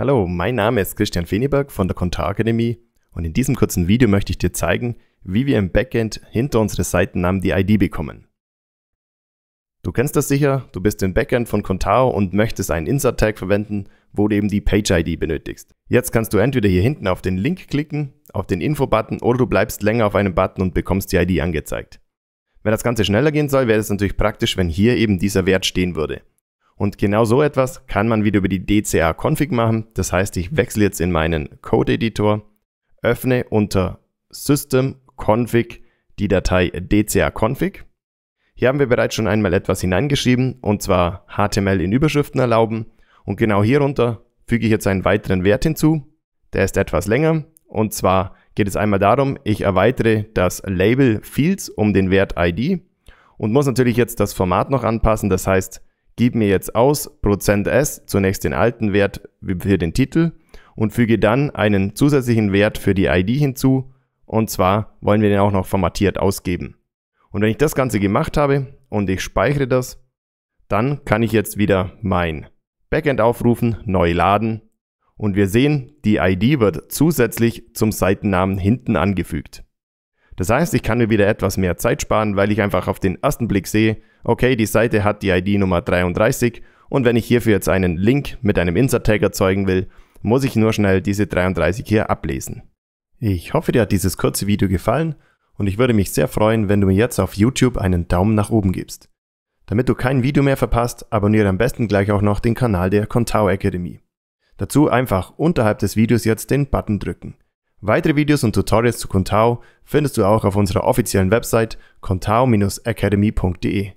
Hallo, mein Name ist Christian Feniberg von der Contar Akademie und in diesem kurzen Video möchte ich dir zeigen, wie wir im Backend hinter unsere Seitennamen die ID bekommen. Du kennst das sicher, du bist im Backend von Contao und möchtest einen Insert-Tag verwenden, wo du eben die Page-ID benötigst. Jetzt kannst du entweder hier hinten auf den Link klicken, auf den Info-Button oder du bleibst länger auf einem Button und bekommst die ID angezeigt. Wenn das Ganze schneller gehen soll, wäre es natürlich praktisch, wenn hier eben dieser Wert stehen würde. Und genau so etwas kann man wieder über die DCA-Config machen. Das heißt, ich wechsle jetzt in meinen Code-Editor, öffne unter System Config die Datei DCA-Config. Hier haben wir bereits schon einmal etwas hineingeschrieben, und zwar HTML in Überschriften erlauben. Und genau hierunter füge ich jetzt einen weiteren Wert hinzu. Der ist etwas länger. Und zwar geht es einmal darum, ich erweitere das Label Fields um den Wert ID und muss natürlich jetzt das Format noch anpassen. Das heißt, Gib mir jetzt aus %s zunächst den alten Wert für den Titel und füge dann einen zusätzlichen Wert für die ID hinzu und zwar wollen wir den auch noch formatiert ausgeben. Und wenn ich das Ganze gemacht habe und ich speichere das, dann kann ich jetzt wieder mein Backend aufrufen, neu laden und wir sehen, die ID wird zusätzlich zum Seitennamen hinten angefügt. Das heißt, ich kann mir wieder etwas mehr Zeit sparen, weil ich einfach auf den ersten Blick sehe, okay, die Seite hat die ID Nummer 33 und wenn ich hierfür jetzt einen Link mit einem Insert-Tag erzeugen will, muss ich nur schnell diese 33 hier ablesen. Ich hoffe, dir hat dieses kurze Video gefallen und ich würde mich sehr freuen, wenn du mir jetzt auf YouTube einen Daumen nach oben gibst. Damit du kein Video mehr verpasst, abonniere am besten gleich auch noch den Kanal der Contao Academy. Dazu einfach unterhalb des Videos jetzt den Button drücken. Weitere Videos und Tutorials zu Contao findest du auch auf unserer offiziellen Website contao-academy.de